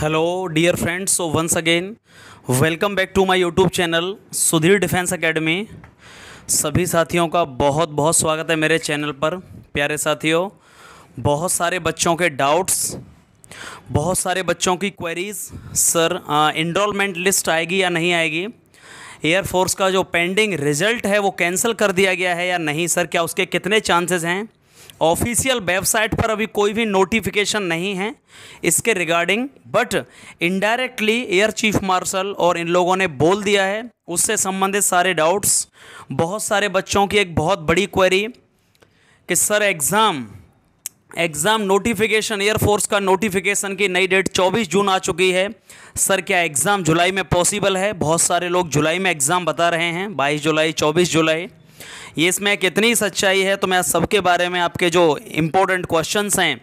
hello dear friends so once again welcome back to my YouTube channel Sudhir defence academy सभी साथियों का बहुत बहुत स्वागत है मेरे चैनल पर प्यारे साथियों बहुत सारे बच्चों के डाउट्स बहुत सारे बच्चों की क्वेरीज सर इनरोलमेंट लिस्ट आएगी या नहीं आएगी एयरफोर्स का जो पेंडिंग रिजल्ट है वो कैंसिल कर दिया गया है या नहीं सर क्या उसके कितने चांसेस हैं ऑफिशियल वेबसाइट पर अभी कोई भी नोटिफिकेशन नहीं है इसके regarding but indirectly air chief marshal और इन लोगों ने बोल दिया है उससे संबंधित सारे डाउट्स बहुत सारे बच्चों की एक बहुत बड़ी क्वेरी कि sir exam exam notification air force का नोटिफिकेशन की नई डेट 24 जून आ चुकी है सर क्या एग्ज़ाम जुलाई में पॉसिबल है बहुत सारे लोग जुलाई में एग्ज़ाम बता रहे हैं 22 जुलाई 24 जुलाई ये इसमें कितनी सच्चाई है तो मैं सबके बारे में आपके जो इम्पोर्टेंट क्वेश्चन हैं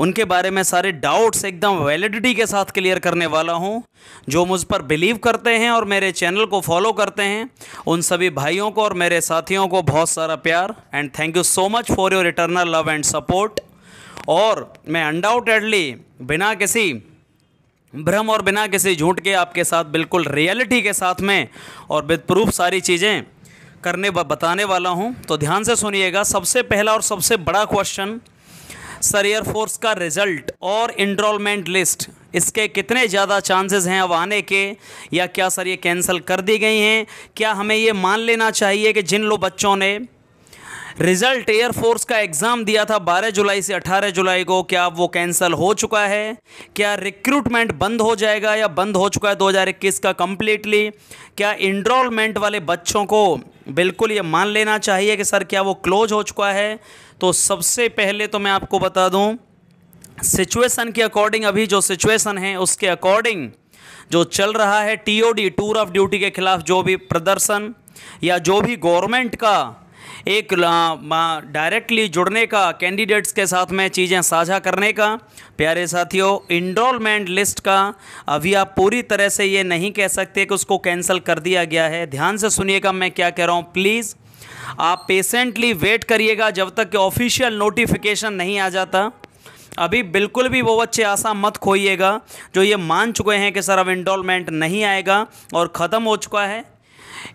उनके बारे में सारे डाउट्स एकदम वैलिडिटी के साथ क्लियर करने वाला हूँ जो मुझ पर बिलीव करते हैं और मेरे चैनल को फॉलो करते हैं उन सभी भाइयों को और मेरे साथियों को बहुत सारा प्यार and thank you so much for your eternal love and support और मैं अनडाउटेडली बिना किसी भ्रम और बिना किसी झूठ के आपके साथ बिल्कुल रियलिटी के साथ में और विद प्रूफ सारी चीज़ें करने बताने वाला हूँ तो ध्यान से सुनिएगा सबसे पहला और सबसे बड़ा क्वेश्चन सर एयरफोर्स का रिजल्ट और इनरोलमेंट लिस्ट इसके कितने ज़्यादा चांसेस हैं अब आने के या क्या सर ये कैंसिल कर दी गई हैं क्या हमें ये मान लेना चाहिए कि जिन लोग बच्चों ने रिजल्ट एयरफोर्स का एग्ज़ाम दिया था 12 जुलाई से 18 जुलाई को क्या वो कैंसिल हो चुका है क्या रिक्रूटमेंट बंद हो जाएगा या बंद हो चुका है 2021 का कम्प्लीटली क्या इनरोलमेंट वाले बच्चों को बिल्कुल ये मान लेना चाहिए कि सर क्या वो क्लोज हो चुका है तो सबसे पहले तो मैं आपको बता दूँ सिचुएसन के अकॉर्डिंग अभी जो सिचुएसन है उसके अकॉर्डिंग जो चल रहा है टीओडी टूर ऑफ ड्यूटी के खिलाफ जो भी प्रदर्शन या जो भी गवर्नमेंट का एक डायरेक्टली जुड़ने का कैंडिडेट्स के साथ में चीज़ें साझा करने का प्यारे साथियों इंडोलमेंट लिस्ट का अभी आप पूरी तरह से ये नहीं कह सकते कि उसको कैंसिल कर दिया गया है ध्यान से सुनिएगा मैं क्या कह रहा हूँ प्लीज़ आप पेशेंटली वेट करिएगा जब तक कि ऑफिशियल नोटिफिकेशन नहीं आ जाता अभी बिल्कुल भी वो बच्चे आशा मत खोइएगा जो ये मान चुके हैं कि सर अब इंडोलमेंट नहीं आएगा और ख़त्म हो चुका है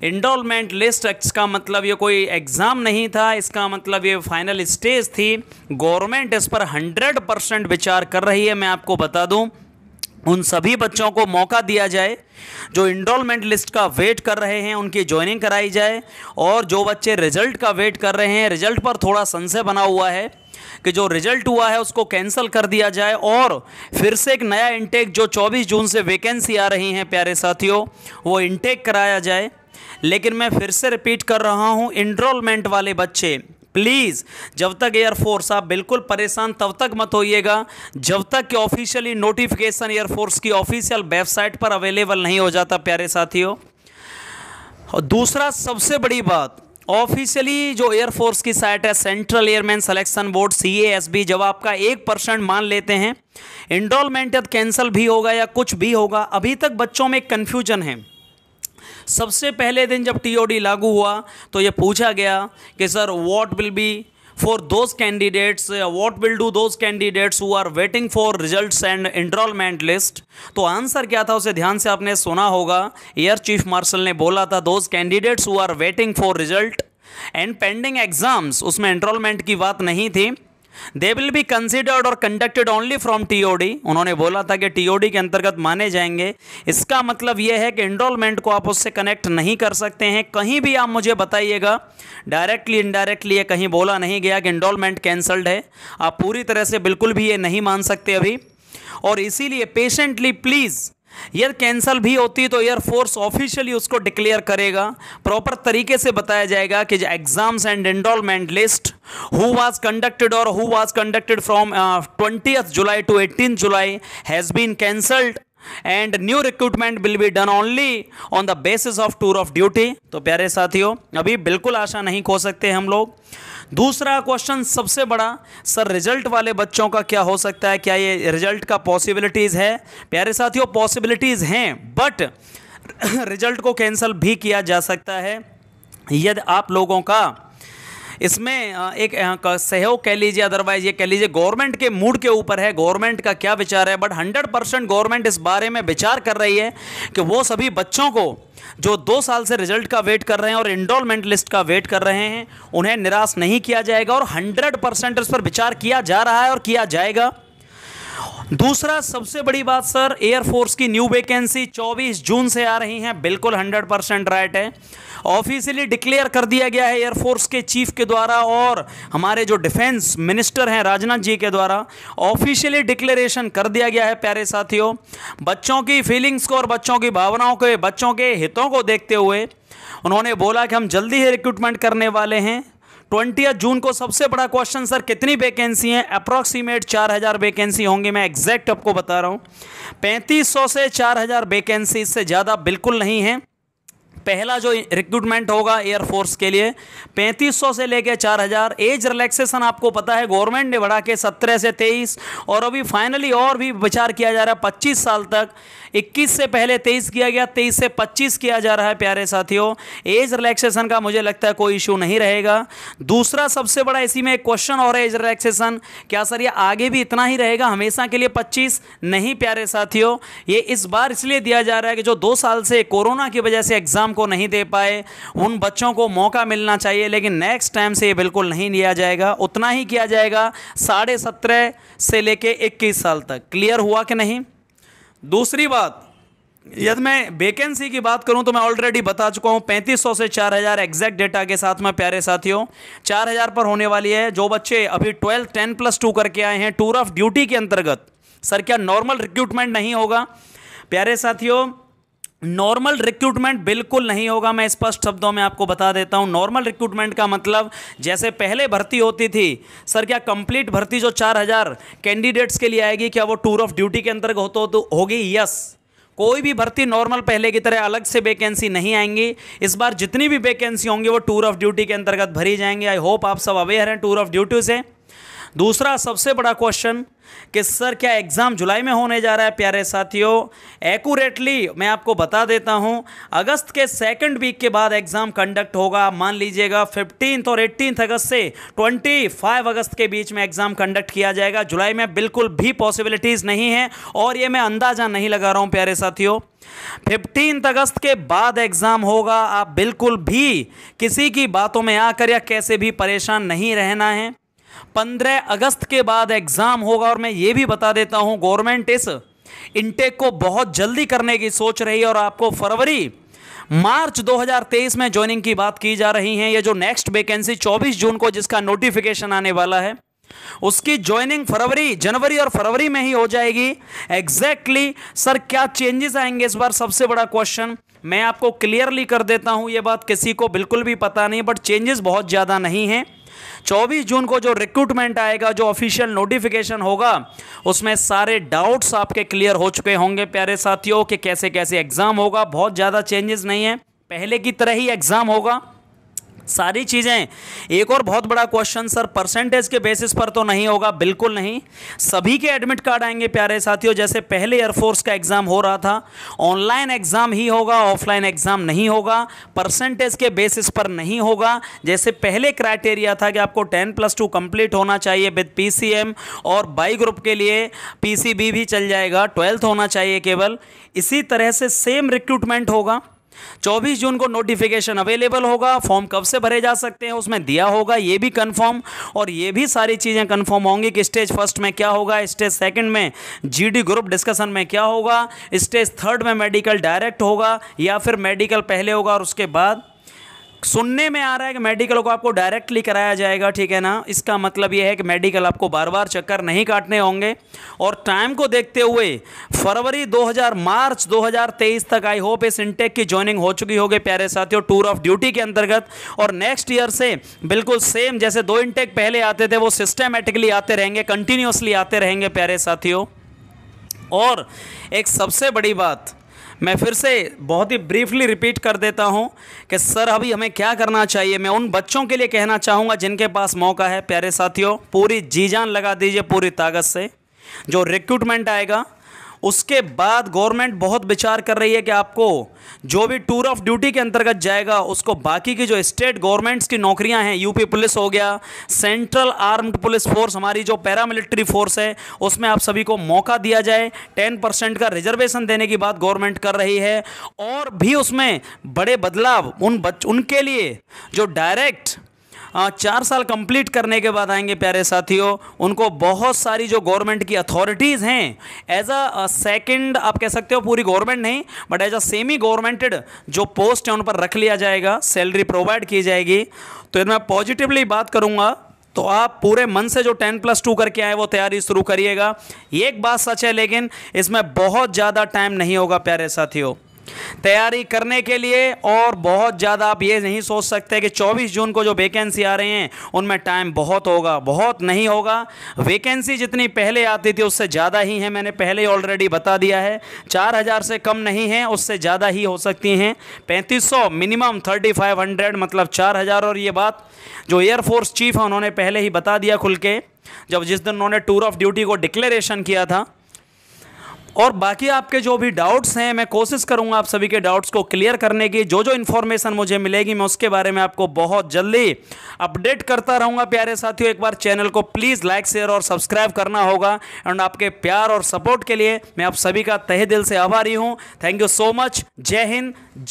इंडोलमेंट लिस्ट इसका मतलब ये कोई एग्ज़ाम नहीं था इसका मतलब ये फाइनल स्टेज थी गवर्नमेंट इस पर हंड्रेड परसेंट विचार कर रही है मैं आपको बता दूं उन सभी बच्चों को मौका दिया जाए जो इंडोलमेंट लिस्ट का वेट कर रहे हैं उनकी ज्वाइनिंग कराई जाए और जो बच्चे रिजल्ट का वेट कर रहे हैं रिजल्ट पर थोड़ा संशय बना हुआ है कि जो रिजल्ट हुआ है उसको कैंसिल कर दिया जाए और फिर से एक नया इंटेक जो 24 जून से वैकेंसी आ रही हैं प्यारे साथियों वो इंटेक कराया जाए लेकिन मैं फिर से रिपीट कर रहा हूँ इनरोलमेंट वाले बच्चे प्लीज़ जब तक एयरफोर्स आप बिल्कुल परेशान तब तक मत होइएगा जब तक कि ऑफिशियली नोटिफिकेशन एयरफोर्स की ऑफिशियल वेबसाइट पर अवेलेबल नहीं हो जाता प्यारे साथियों और दूसरा सबसे बड़ी बात ऑफिशियली जो एयरफोर्स की साइट है सेंट्रल एयरमैन सिलेक्शन बोर्ड सी जब आपका एक परसेंट मान लेते हैं इनरोलमेंट कैंसिल भी होगा या कुछ भी होगा अभी तक बच्चों में कन्फ्यूजन है सबसे पहले दिन जब टीओडी लागू हुआ तो ये पूछा गया कि sir what will be for those candidates what will do those candidates who are waiting for result and and list तो आंसर क्या था उसे ध्यान से आपने सुना होगा एयर चीफ मार्शल ने बोला था those candidates who are waiting for result and pending exams उसमें एनरोलमेंट की बात नहीं थी दे विल बी कंसिडर्ड और कंडक्टेड ओनली फ्रॉम टीओडी उन्होंने बोला था कि टीओडी के अंतर्गत माने जाएंगे इसका मतलब यह है कि एनरोलमेंट को आप उससे कनेक्ट नहीं कर सकते हैं कहीं भी आप मुझे बताइएगा डायरेक्टली इनडायरेक्टली ये कहीं बोला नहीं गया कि एनरोलमेंट कैंसल्ड है आप पूरी तरह से बिल्कुल भी ये नहीं मान सकते अभी और इसीलिए पेशेंटली प्लीज़ ईयर कैंसल भी होती तो एयर फोर्स ऑफिशियली उसको डिक्लेयर करेगा प्रॉपर तरीके से बताया जाएगा कि exams and enrolment list who was conducted और who was conducted from twenty July to eighteen July has been cancelled and new recruitment will be done only on the basis of tour of duty तो प्यारे साथियों अभी बिल्कुल आशा नहीं खो सकते हम लोग दूसरा क्वेश्चन सबसे बड़ा सर रिजल्ट वाले बच्चों का क्या हो सकता है क्या ये रिजल्ट का पॉसिबिलिटीज़ है प्यारे साथियों पॉसिबिलिटीज़ हैं बट रिजल्ट को कैंसिल भी किया जा सकता है यदि आप लोगों का इसमें एक सहयोग कह लीजिए अदरवाइज ये कह लीजिए गवर्नमेंट के मूड के ऊपर है गवर्नमेंट का क्या विचार है बट हंड्रेड परसेंट गवर्नमेंट इस बारे में विचार कर रही है कि वो सभी बच्चों को जो दो साल से रिजल्ट का वेट कर रहे हैं और इनरोलमेंट लिस्ट का वेट कर रहे हैं उन्हें निराश नहीं किया जाएगा और हंड्रेड परसेंट इस पर विचार किया जा रहा है और किया जाएगा दूसरा सबसे बड़ी बात सर एयरफोर्स की न्यू वैकेंसी 24 जून से आ रही हैं बिल्कुल 100 परसेंट राइट है ऑफिशियली डिक्लेयर कर दिया गया है एयरफोर्स के चीफ के द्वारा और हमारे जो डिफेंस मिनिस्टर हैं राजनाथ जी के द्वारा ऑफिशियली डिक्लेरेशन कर दिया गया है प्यारे साथियों बच्चों की फीलिंग्स को और बच्चों की भावनाओं के बच्चों के हितों को देखते हुए उन्होंने बोला कि हम जल्दी ही रिक्रूटमेंट करने वाले हैं ट्वेंटी जून को सबसे बड़ा क्वेश्चन सर कितनी वैकेंसी हैं अप्रॉक्सीमेट चार हज़ार वैकेंसी होंगी मैं एग्जैक्ट आपको बता रहा हूँ पैंतीस सौ से चार हज़ार वैकेंसी इससे ज़्यादा बिल्कुल नहीं है पहला जो रिक्रूटमेंट होगा एयरफोर्स के लिए 3500 से लेके 4000 एज रिलैक्सेशन आपको पता है गवर्नमेंट ने बढ़ा के 17 से 23 और अभी फाइनली और भी विचार किया जा रहा है 25 साल तक 21 से पहले 23 किया गया 23 से 25 किया जा रहा है प्यारे साथियों एज रिलैक्सेशन का मुझे लगता है कोई इशू नहीं रहेगा दूसरा सबसे बड़ा इसी में एक क्वेश्चन और है एज रिलैक्सेशन क्या सर ये आगे भी इतना ही रहेगा हमेशा के लिए पच्चीस नहीं प्यारे साथियों ये इस बार इसलिए दिया जा रहा है कि जो दो साल से कोरोना की वजह से एग्ज़ाम एग्ज़ाम को नहीं दे पाए उन बच्चों को मौका मिलना चाहिए लेकिन नेक्स्ट टाइम से ये बिल्कुल नहीं लिया जाएगा उतना ही किया जाएगा साढ़े सत्रह से लेके इक्कीस साल तक क्लियर हुआ कि नहीं दूसरी बात यदि मैं वेकेंसी की बात करूं तो मैं ऑलरेडी बता चुका हूं 3500 से 4000 एग्जैक्ट डेटा के साथ में प्यारे साथियों 4000 पर होने वाली है जो बच्चे अभी ट्वेल्थ टेन प्लस टू करके आए हैं टूर ऑफ ड्यूटी के अंतर्गत सर क्या नॉर्मल रिक्रूटमेंट नहीं होगा प्यारे साथियों नॉर्मल रिक्रूटमेंट बिल्कुल नहीं होगा मैं स्पष्ट शब्दों में आपको बता देता हूँ नॉर्मल रिक्रूटमेंट का मतलब जैसे पहले भर्ती होती थी सर क्या कंप्लीट भर्ती जो चार हज़ार कैंडिडेट्स के लिए आएगी क्या वो टूर ऑफ ड्यूटी के अंतर्गत हो तो होगी यस कोई भी भर्ती नॉर्मल पहले की तरह अलग से वैकेंसी नहीं आएंगी इस बार जितनी भी वैकेंसी होंगी वो टूर ऑफ ड्यूटी के अंतर्गत भरी जाएंगी आई होप आप सब अवेयर हैं टूर ऑफ ड्यूटी से दूसरा सबसे बड़ा क्वेश्चन कि सर क्या एग्ज़ाम जुलाई में होने जा रहा है प्यारे साथियों एक्यूरेटली मैं आपको बता देता हूं अगस्त के सेकंड वीक के बाद एग्ज़ाम कंडक्ट होगा मान लीजिएगा फिफ्टींथ और एट्टीन अगस्त से ट्वेंटी फाइव अगस्त के बीच में एग्ज़ाम कंडक्ट किया जाएगा जुलाई में बिल्कुल भी पॉसिबिलिटीज़ नहीं है और ये मैं अंदाज़ा नहीं लगा रहा हूँ प्यारे साथियों फिफ्टीन अगस्त के बाद एग्ज़ाम होगा आप बिल्कुल भी किसी की बातों में आकर या कैसे भी परेशान नहीं रहना है पंद्रह अगस्त के बाद एग्ज़ाम होगा और मैं ये भी बता देता हूं गवर्नमेंट इस इनटेक को बहुत जल्दी करने की सोच रही है और आपको फरवरी मार्च 2023 में ज्वाइनिंग की बात की जा रही है ये जो नेक्स्ट वेकेंसी 24 जून को जिसका नोटिफिकेशन आने वाला है उसकी ज्वाइनिंग फरवरी जनवरी और फरवरी में ही हो जाएगी एग्जैक्टली exactly, सर क्या चेंजेस आएंगे इस बार सबसे बड़ा क्वेश्चन मैं आपको क्लियरली कर देता हूं यह बात किसी को बिल्कुल भी पता नहीं बट चेंजेस बहुत ज़्यादा नहीं है 24 जून को जो रिक्रूटमेंट आएगा जो ऑफिशियल नोटिफिकेशन होगा उसमें सारे डाउट्स आपके क्लियर हो चुके होंगे प्यारे साथियों कि कैसे कैसे एग्ज़ाम होगा बहुत ज़्यादा चेंजेस नहीं है पहले की तरह ही एग्ज़ाम होगा सारी चीज़ें एक और बहुत बड़ा क्वेश्चन सर परसेंटेज के बेसिस पर तो नहीं होगा बिल्कुल नहीं सभी के एडमिट कार्ड आएंगे प्यारे साथियों जैसे पहले एयरफोर्स का एग्ज़ाम हो रहा था ऑनलाइन एग्ज़ाम ही होगा ऑफलाइन एग्ज़ाम नहीं होगा परसेंटेज के बेसिस पर नहीं होगा जैसे पहले क्राइटेरिया था कि आपको टेन प्लस टू कंप्लीट होना चाहिए विद पी और बाई ग्रुप के लिए पी भी चल जाएगा ट्वेल्थ होना चाहिए केवल इसी तरह से सेम रिक्रूटमेंट होगा 24 जून को नोटिफिकेशन अवेलेबल होगा फॉर्म कब से भरे जा सकते हैं उसमें दिया होगा ये भी कंफर्म और ये भी सारी चीज़ें कंफर्म होंगी कि स्टेज फर्स्ट में क्या होगा स्टेज सेकंड में जीडी ग्रुप डिस्कशन में क्या होगा स्टेज थर्ड में मेडिकल डायरेक्ट होगा या फिर मेडिकल पहले होगा और उसके बाद सुनने में आ रहा है कि मेडिकल को आपको डायरेक्टली कराया जाएगा ठीक है ना इसका मतलब यह है कि मेडिकल आपको बार बार चक्कर नहीं काटने होंगे और टाइम को देखते हुए फरवरी 2000 मार्च 2023 तक आई होप इस इंटेक की ज्वाइनिंग हो चुकी होगी प्यारे साथियों टूर ऑफ ड्यूटी के अंतर्गत और नेक्स्ट ईयर से बिल्कुल सेम जैसे दो इंटेक पहले आते थे वो सिस्टमेटिकली आते रहेंगे कंटिन्यूसली आते रहेंगे प्यारे साथियों और एक सबसे बड़ी बात मैं फिर से बहुत ही ब्रीफली रिपीट कर देता हूँ कि सर अभी हमें क्या करना चाहिए मैं उन बच्चों के लिए कहना चाहूँगा जिनके पास मौका है प्यारे साथियों पूरी जी जान लगा दीजिए पूरी ताकत से जो रिक्रूटमेंट आएगा उसके बाद गवर्नमेंट बहुत विचार कर रही है कि आपको जो भी टूर ऑफ ड्यूटी के अंतर्गत जाएगा उसको बाकी की जो स्टेट गवर्नमेंट्स की नौकरियां हैं यूपी पुलिस हो गया सेंट्रल आर्म्ड पुलिस फोर्स हमारी जो पैरामिलिट्री फोर्स है उसमें आप सभी को मौका दिया जाए टेन परसेंट का रिजर्वेशन देने की बात गवर्नमेंट कर रही है और भी उसमें बड़े बदलाव उन बच उनके लिए जो डायरेक्ट हाँ, चार साल कंप्लीट करने के बाद आएंगे प्यारे साथियों उनको बहुत सारी जो गवर्नमेंट की अथॉरिटीज़ हैं एज अ सेकेंड आप कह सकते हो पूरी गवर्नमेंट नहीं but as a semi governmented जो पोस्ट है उन पर रख लिया जाएगा सैलरी प्रोवाइड की जाएगी तो यदि मैं पॉजिटिवली बात करूँगा तो आप पूरे मन से जो टेन प्लस टू करके आए वो तैयारी शुरू करिएगा एक बात सच है लेकिन इसमें बहुत ज़्यादा टाइम नहीं होगा प्यारे साथियों तैयारी करने के लिए और बहुत ज़्यादा आप ये नहीं सोच सकते कि 24 जून को जो वेकेंसी आ रही हैं उनमें टाइम बहुत होगा बहुत नहीं होगा वेकेंसी जितनी पहले आती थी उससे ज़्यादा ही है मैंने पहले ऑलरेडी बता दिया है 4000 से कम नहीं है उससे ज़्यादा ही हो सकती हैं 3500 मिनिमम 3500 मतलब 4000 और ये बात जो एयरफोर्स चीफ है उन्होंने पहले ही बता दिया खुल के जब जिस दिन उन्होंने टूर ऑफ ड्यूटी को डिक्लेरेशन किया था और बाकी आपके जो भी डाउट्स हैं मैं कोशिश करूंगा आप सभी के डाउट्स को क्लियर करने की जो जो इन्फॉर्मेशन मुझे मिलेगी मैं उसके बारे में आपको बहुत जल्दी अपडेट करता रहूंगा प्यारे साथियों एक बार चैनल को प्लीज़ लाइक शेयर और सब्सक्राइब करना होगा एंड आपके प्यार और सपोर्ट के लिए मैं आप सभी का तहे दिल से आभारी हूँ थैंक यू सो मच जय हिंद